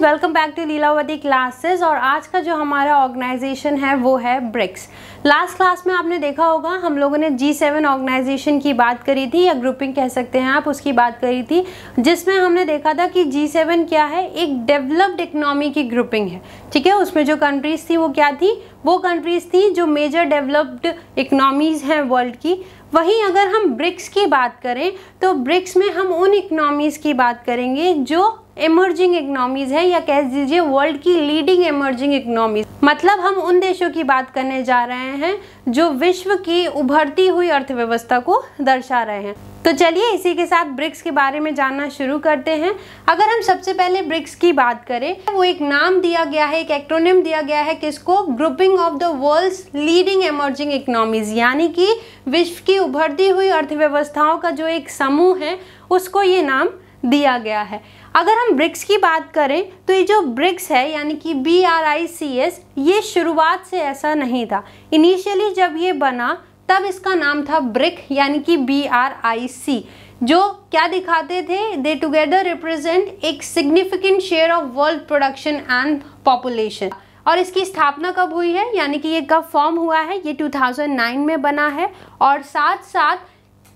guys welcome back to Lilavati classes और आज का जो हमारा ऑर्गेनाइजेशन है वो है ब्रिक्स लास्ट क्लास में आपने देखा होगा हम लोगों ने जी सेवन ऑर्गेनाइजेशन की बात करी थी या ग्रुपिंग कह सकते हैं आप उसकी बात करी थी जिसमें हमने देखा था कि जी सेवन क्या है एक डेवलप्ड इकनॉमी की ग्रुपिंग है ठीक है उसमें जो कंट्रीज़ थी वो क्या थी वो कंट्रीज़ थी जो मेजर डेवलप्ड इकनॉमीज़ हैं वर्ल्ड की वहीं अगर हम ब्रिक्स की बात करें तो ब्रिक्स में हम उन इकनॉमीज़ की बात करेंगे जो इमर्जिंग इकोनॉमीज है या कह दीजिए वर्ल्ड की लीडिंग इमर्जिंग इकोनॉमीज मतलब हम उन देशों की बात करने जा रहे हैं जो विश्व की उभरती हुई अर्थव्यवस्था को दर्शा रहे हैं तो चलिए इसी के साथ ब्रिक्स के बारे में जानना शुरू करते हैं अगर हम सबसे पहले ब्रिक्स की बात करें वो एक नाम दिया गया है एक एक्ट्रोनियम दिया गया है किसको grouping of the world's leading emerging economies यानी कि विश्व की उभरती हुई अर्थव्यवस्थाओं का जो एक समूह है उसको ये नाम दिया गया है अगर हम ब्रिक्स की बात करें तो ये जो ब्रिक्स है यानी कि B R I C S ये शुरुआत से ऐसा नहीं था इनिशियली जब ये बना तब इसका नाम था ब्रिक यानी कि बी आर आई सी जो क्या दिखाते थे दे टुगेदर रिप्रेजेंट एक significant share of world production and population और इसकी स्थापना कब हुई है यानी कि ये कब फॉर्म हुआ है ये 2009 में बना है और साथ साथ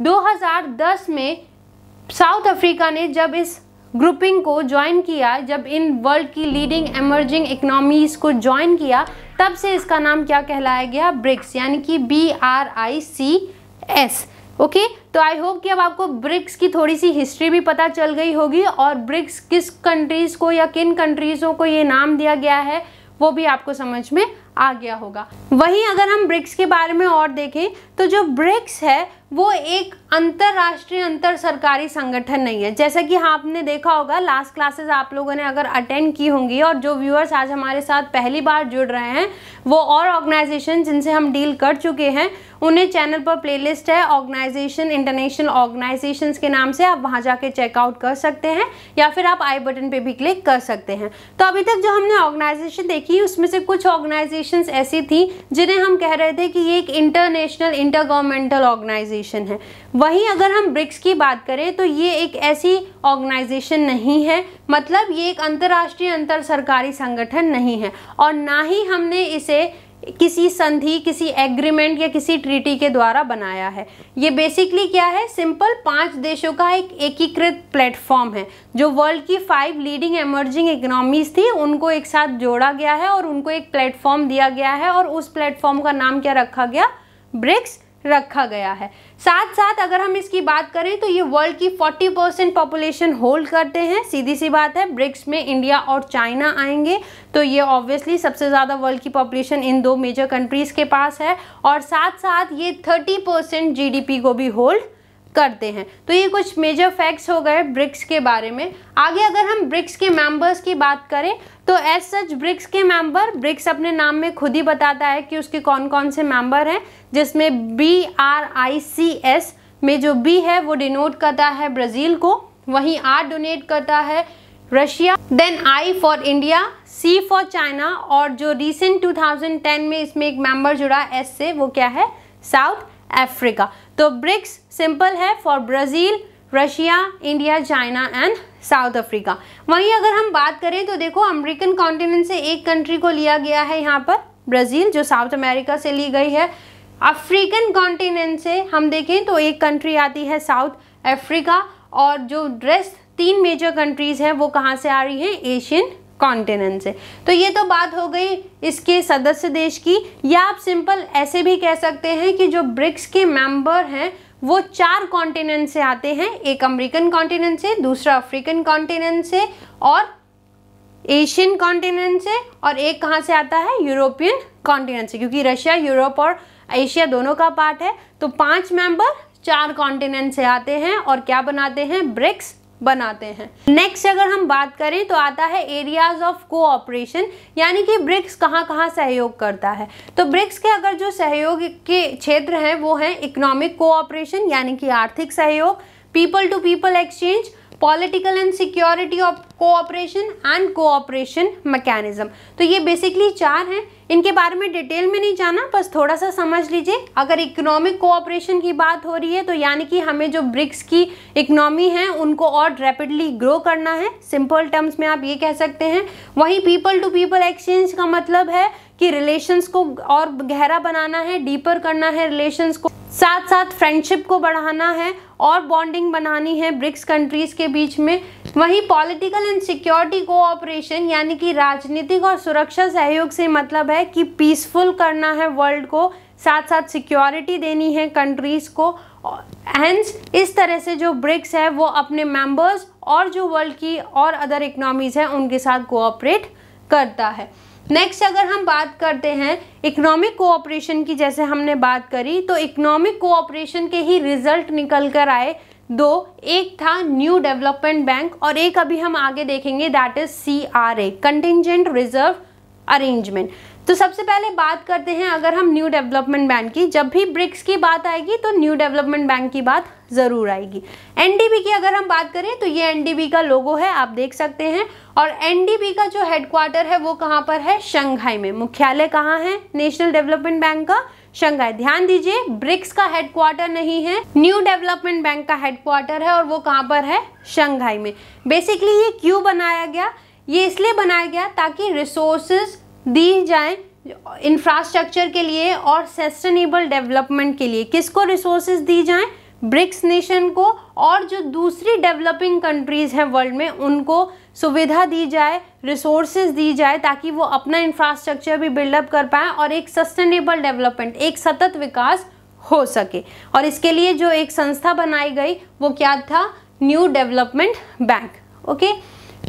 2010 में साउथ अफ्रीका ने जब इस ग्रुपिंग को ज्वाइन किया जब इन वर्ल्ड की लीडिंग एमर्जिंग इकोनॉमीज को ज्वाइन किया तब से इसका नाम क्या कहलाया गया ब्रिक्स यानी कि B R I C S okay तो आई होप कि अब आपको ब्रिक्स की थोड़ी सी हिस्ट्री भी पता चल गई होगी और ब्रिक्स किस कंट्रीज़ को या किन कंट्रीज़ों को ये नाम दिया गया है वो भी आपको समझ में आ गया होगा वहीं अगर हम ब्रिक्स के बारे में और देखें तो जो ब्रिक्स है वो एक अंतर्राष्ट्रीय अंतर सरकारी संगठन नहीं है जैसा कि हाँ आपने देखा होगा लास्ट क्लासेस आप लोगों ने अगर अटेंड की होंगी और जो व्यूअर्स आज हमारे साथ पहली बार जुड़ रहे हैं वो और ऑर्गेनाइजेशन जिनसे हम डील कर चुके हैं उन्हें चैनल पर प्लेलिस्ट है ऑर्गेनाइजेशन इंटरनेशनल ऑर्गेनाइजेशंस के नाम से आप वहाँ जाके चेकआउट कर सकते हैं या फिर आप आई बटन पे भी क्लिक कर सकते हैं तो अभी तक जो हमने ऑर्गेनाइजेशन देखी उसमें से कुछ ऑर्गेनाइजेशंस ऐसी थी जिन्हें हम कह रहे थे कि ये एक international intergovernmental organisation organisation है वहीं अगर हम ब्रिक्स की बात करें तो ये एक ऐसी ऑर्गेनाइजेशन नहीं है मतलब ये एक अंतर्राष्ट्रीय अंतर सरकारी संगठन नहीं है और ना ही हमने इसे किसी संधि किसी एग्रीमेंट या किसी ट्रीटी के द्वारा बनाया है ये बेसिकली क्या है सिंपल पांच देशों का एक एकीकृत प्लेटफॉर्म है जो वर्ल्ड की फाइव लीडिंग एमर्जिंग इकोनॉमीज थी उनको एक साथ जोड़ा गया है और उनको एक प्लेटफॉर्म दिया गया है और उस प्लेटफॉर्म का नाम क्या रखा गया ब्रिक्स रखा गया है साथ साथ अगर हम इसकी बात करें तो ये वर्ल्ड की 40 परसेंट पॉपुलेशन होल्ड करते हैं सीधी सी बात है ब्रिक्स में इंडिया और चाइना आएंगे तो ये ऑब्वियसली सबसे ज़्यादा वर्ल्ड की पॉपुलेशन इन दो मेजर कंट्रीज़ के पास है और साथ साथ ये 30 परसेंट जी को भी होल्ड करते हैं तो ये कुछ मेजर फैक्ट्स हो गए ब्रिक्स के बारे में आगे अगर हम ब्रिक्स के मेंबर्स की बात करें तो एज सच ब्रिक्स के मेंबर ब्रिक्स अपने नाम में खुद ही बताता है कि उसके कौन कौन से मेंबर हैं जिसमें B R I C S में जो बी है वो डिनोट करता है ब्राज़ील को वहीं आर डोनेट करता है Russia then I for India C for China और जो रिसेंट 2010 में इसमें एक मेंबर जुड़ा एस से वो क्या है साउथ अफ्रीका तो ब्रिक्स सिंपल है for Brazil Russia India China and South Africa वहीं अगर हम बात करें तो देखो अमेरिकन कॉन्टिनेंट से एक कंट्री को लिया गया है यहाँ पर ब्राज़ील जो साउथ अमेरिका से ली गई है अफ्रीकन कॉन्टिनेंट से हम देखें तो एक कंट्री आती है साउथ अफ्रीका और जो ड्रेस तीन मेजर कंट्रीज़ हैं वो कहाँ से आ रही हैं एशियन कॉन्टिनेंट से तो ये तो बात हो गई इसके सदस्य देश की या आप सिंपल ऐसे भी कह सकते हैं कि जो ब्रिक्स के मेंबर हैं वो चार कॉन्टिनेंट से आते हैं एक अमेरिकन कॉन्टिनेंट से दूसरा अफ्रीकन कॉन्टिनेंट से और एशियन कॉन्टिनेंट से और एक कहाँ से आता है यूरोपियन कॉन्टिनेंट से क्योंकि रशिया यूरोप और एशिया दोनों का पार्ट है तो पांच मेंबर चार कॉन्टिनेंट से आते हैं और क्या बनाते हैं ब्रिक्स बनाते हैं नेक्स्ट अगर हम बात करें तो आता है एरियाज ऑफ कोऑपरेशन यानी कि ब्रिक्स कहाँ कहाँ सहयोग करता है तो ब्रिक्स के अगर जो सहयोग के क्षेत्र हैं वो हैं इकोनॉमिक कोऑपरेशन यानी कि आर्थिक सहयोग people to people exchange political and security of cooperation and cooperation mechanism तो ये बेसिकली चार हैं इनके बारे में डिटेल में नहीं जाना बस थोड़ा सा समझ लीजिए अगर इकोनॉमिक कोऑपरेशन की बात हो रही है तो यानी कि हमें जो ब्रिक्स की इकोनॉमी है उनको और रैपिडली ग्रो करना है सिंपल टर्म्स में आप ये कह सकते हैं वहीं पीपल टू पीपल एक्सचेंज का मतलब है कि रिलेशंस को और गहरा बनाना है डीपर करना है रिलेशंस को साथ साथ फ्रेंडशिप को बढ़ाना है और बॉन्डिंग बनानी है ब्रिक्स कंट्रीज़ के बीच में वहीं पॉलिटिकल एंड सिक्योरिटी कोऑपरेशन यानी कि राजनीतिक और सुरक्षा सहयोग से मतलब है कि पीसफुल करना है वर्ल्ड को साथ साथ सिक्योरिटी देनी है कंट्रीज़ को एंड इस तरह से जो ब्रिक्स है वो अपने मेंबर्स और जो वर्ल्ड की और अदर इकनॉमीज़ हैं उनके साथ कोऑपरेट करता है नेक्स्ट अगर हम बात करते हैं इकोनॉमिक कोऑपरेशन की जैसे हमने बात करी तो इकोनॉमिक कोऑपरेशन के ही रिजल्ट निकल कर आए दो एक था न्यू डेवलपमेंट बैंक और एक अभी हम आगे देखेंगे that is C R A contingent reserve arrangement तो सबसे पहले बात करते हैं अगर हम न्यू डेवलपमेंट बैंक की जब भी ब्रिक्स की बात आएगी तो न्यू डेवलपमेंट बैंक की बात ज़रूर आएगी एनडीबी की अगर हम बात करें तो ये एनडीबी का लोगो है आप देख सकते हैं और एनडीबी का जो हेडक्वार्टर है वो कहाँ पर है शंघाई में मुख्यालय कहाँ है नेशनल डेवलपमेंट बैंक का शंघाई ध्यान दीजिए ब्रिक्स का हेडक्वार्टर नहीं है न्यू डेवलपमेंट बैंक का हेडक्वार्टर है और वो कहाँ पर है शंघाई में बेसिकली ये क्यों बनाया गया ये इसलिए बनाया गया ताकि रिसोर्सेज दी जाएं इंफ्रास्ट्रक्चर के लिए और सस्टेनेबल डेवलपमेंट के लिए किसको रिसोर्सेज दी जाएं ब्रिक्स नेशन को और जो दूसरी डेवलपिंग कंट्रीज़ हैं वर्ल्ड में उनको सुविधा दी जाए रिसोर्स दी जाए ताकि वो अपना इंफ्रास्ट्रक्चर भी बिल्डअप कर पाएँ और एक सस्टेनेबल डेवलपमेंट एक सतत विकास हो सके और इसके लिए जो एक संस्था बनाई गई वो क्या था new development bank okay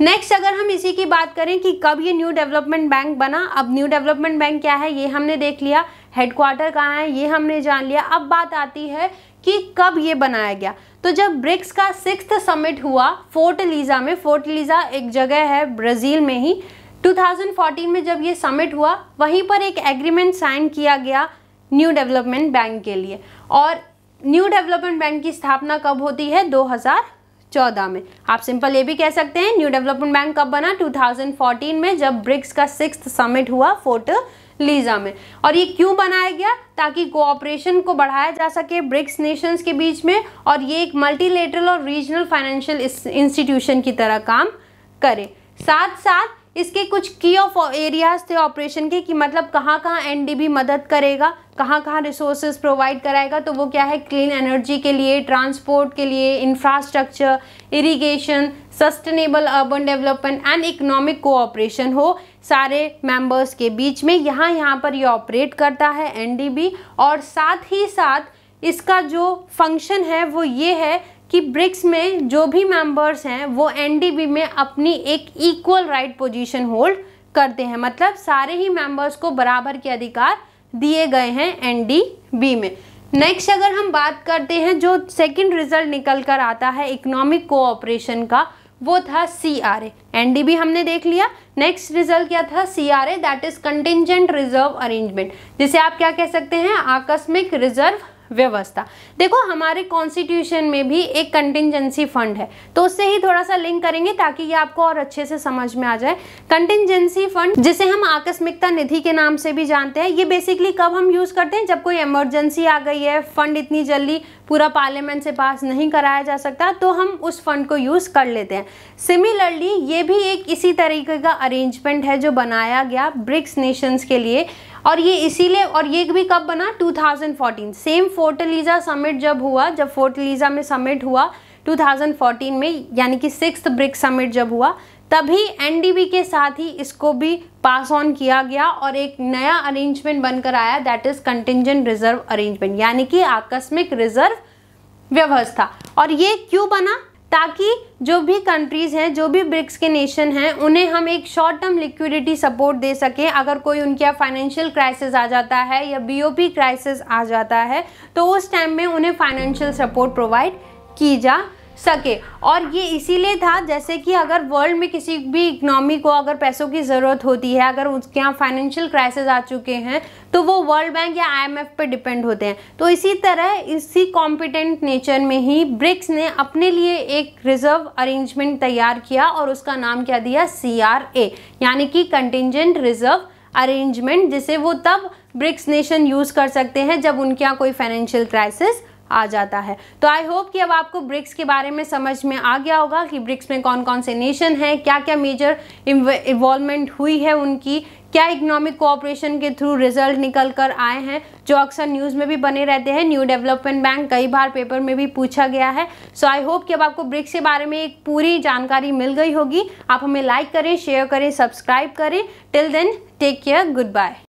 next अगर हम इसी की बात करें कि कब ये न्यू डेवलपमेंट बैंक बना अब न्यू डेवलपमेंट बैंक क्या है ये हमने देख लिया हेडक्वार्टर कहाँ है ये हमने जान लिया अब बात आती है कि कब ये बनाया गया तो जब ब्रिक्स का सिक्स समिट हुआ फोर्ट लीज़ा में फोर्ट लीज़ा एक जगह है ब्राज़ील में ही 2014 में जब ये समिट हुआ वहीं पर एक एग्रीमेंट साइन किया गया न्यू डेवलपमेंट बैंक के लिए और न्यू डेवलपमेंट बैंक की स्थापना कब होती है 2014 में आप सिंपल ये भी कह सकते हैं न्यू डेवलपमेंट बैंक कब बना 2014 में जब ब्रिक्स का सिक्स समिट हुआ फोर्ट लीजा में और ये क्यों बनाया गया ताकि कोऑपरेशन को बढ़ाया जा सके ब्रिक्स नेशंस के बीच में और ये एक मल्टीलेटरल और रीजनल फाइनेंशियल इंस्टीट्यूशन की तरह काम करे साथ साथ इसके कुछ की ऑफ एरियाज थे ऑपरेशन के कि मतलब कहाँ कहाँ एनडीबी मदद करेगा कहाँ कहाँ रिसोर्सेज प्रोवाइड कराएगा तो वो क्या है क्लीन एनर्जी के लिए ट्रांसपोर्ट के लिए infrastructure irrigation sustainable urban development and economic cooperation हो सारे मेंबर्स के बीच में यहाँ यहाँ पर ये ऑपरेट करता है एनडीबी और साथ ही साथ इसका जो फंक्शन है वो ये है कि ब्रिक्स में जो भी मेंबर्स हैं वो एनडीबी में अपनी एक इक्वल राइट पोजीशन होल्ड करते हैं मतलब सारे ही मेंबर्स को बराबर के अधिकार दिए गए हैं एनडीबी में नेक्स्ट अगर हम बात करते हैं जो सेकंड रिजल्ट निकल कर आता है इकोनॉमिक कोऑपरेशन का वो था C R N D B हमने देख लिया नेक्स्ट रिजल्ट क्या था C R A that is contingent reserve arrangement जिसे आप क्या कह सकते हैं आकस्मिक रिजर्व व्यवस्था देखो हमारे कॉन्स्टिट्यूशन में भी एक कंटिजेंसी फंड है तो उससे ही थोड़ा सा लिंक करेंगे ताकि ये आपको और अच्छे से समझ में आ जाए कंटिजेंसी फंड जिसे हम आकस्मिकता निधि के नाम से भी जानते हैं ये बेसिकली कब हम यूज़ करते हैं जब कोई इमरजेंसी आ गई है फंड इतनी जल्दी पूरा पार्लियामेंट से पास नहीं कराया जा सकता तो हम उस फंड को यूज़ कर लेते हैं सिमिलरली ये भी एक इसी तरीके का अरेंजमेंट है जो बनाया गया ब्रिक्स नेशंस के लिए और ये इसीलिए और ये भी कब बना 2014 सेम फोर्टलीजा समिट जब हुआ जब फोर्टलीजा में समिट हुआ 2014 में यानी कि सिक्स ब्रिक्स समिट जब हुआ तभी एनडीबी के साथ ही इसको भी पास ऑन किया गया और एक नया अरेंजमेंट बनकर आया that is contingent reserve arrangement यानी कि आकस्मिक रिजर्व व्यवस्था और ये क्यों बना ताकि जो भी कंट्रीज़ हैं जो भी ब्रिक्स के नेशन हैं उन्हें हम एक शॉर्ट टर्म लिक्विडिटी सपोर्ट दे सकें अगर कोई उनके यहाँ फाइनेंशियल क्राइसिस आ जाता है या बीओपी क्राइसिस आ जाता है तो उस टाइम में उन्हें फाइनेंशियल सपोर्ट प्रोवाइड की जा सके और ये इसीलिए था जैसे कि अगर वर्ल्ड में किसी भी इकनॉमी को अगर पैसों की ज़रूरत होती है अगर उसके यहाँ फाइनेंशियल क्राइसिस आ चुके हैं तो वो वर्ल्ड बैंक या आईएमएफ पे डिपेंड होते हैं तो इसी तरह इसी कॉम्पिटेंट नेचर में ही ब्रिक्स ने अपने लिए एक रिजर्व अरेंजमेंट तैयार किया और उसका नाम क्या दिया सी यानी कि कंटिजेंट रिजर्व अरेंजमेंट जिसे वो तब ब्रिक्स नेशन यूज़ कर सकते हैं जब उनके यहाँ कोई फाइनेंशियल क्राइसिस आ जाता है तो आई होप कि अब आपको ब्रिक्स के बारे में समझ में आ गया होगा कि ब्रिक्स में कौन कौन से नेशन हैं क्या क्या मेजर इन्वॉल्वमेंट हुई है उनकी क्या इकोनॉमिक कोऑपरेशन के थ्रू रिजल्ट निकल कर आए हैं जो अक्सर न्यूज़ में भी बने रहते हैं न्यू डेवलपमेंट बैंक कई बार पेपर में भी पूछा गया है सो आई होप कि अब आपको ब्रिक्स के बारे में एक पूरी जानकारी मिल गई होगी आप हमें लाइक करें शेयर करें सब्सक्राइब करें till then take care good bye